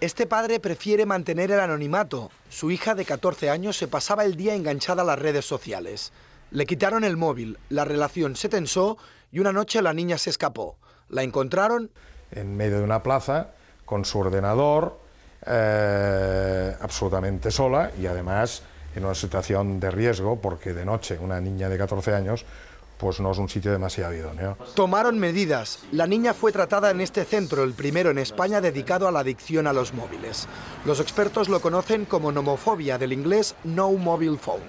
Este padre prefiere mantener el anonimato. Su hija de 14 años se pasaba el día enganchada a las redes sociales. Le quitaron el móvil, la relación se tensó y una noche la niña se escapó. La encontraron... En medio de una plaza, con su ordenador, eh, absolutamente sola y además en una situación de riesgo porque de noche una niña de 14 años pues no es un sitio demasiado idóneo. Tomaron medidas. La niña fue tratada en este centro, el primero en España dedicado a la adicción a los móviles. Los expertos lo conocen como nomofobia, del inglés no mobile phone.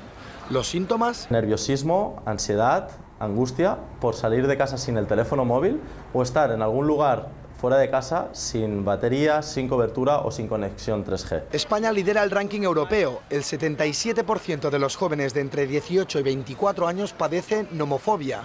Los síntomas? Nerviosismo, ansiedad, angustia por salir de casa sin el teléfono móvil o estar en algún lugar fuera de casa sin batería, sin cobertura o sin conexión 3G. España lidera el ranking europeo. El 77% de los jóvenes de entre 18 y 24 años padecen nomofobia.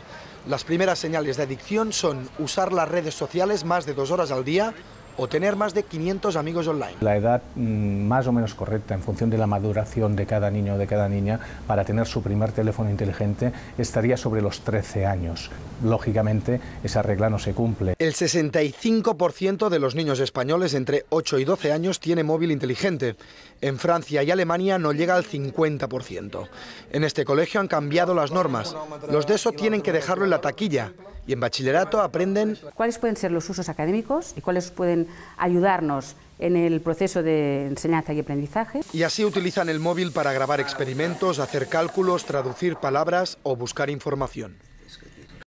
Las primeras señales de adicción son usar las redes sociales más de dos horas al día, o tener más de 500 amigos online. La edad mm, más o menos correcta en función de la maduración de cada niño o de cada niña para tener su primer teléfono inteligente estaría sobre los 13 años. Lógicamente, esa regla no se cumple. El 65% de los niños españoles entre 8 y 12 años tiene móvil inteligente. En Francia y Alemania no llega al 50%. En este colegio han cambiado las normas. Los de eso tienen que dejarlo en la taquilla y en bachillerato aprenden... ¿Cuáles pueden ser los usos académicos y cuáles pueden ayudarnos en el proceso de enseñanza y aprendizaje? Y así utilizan el móvil para grabar experimentos, hacer cálculos, traducir palabras o buscar información.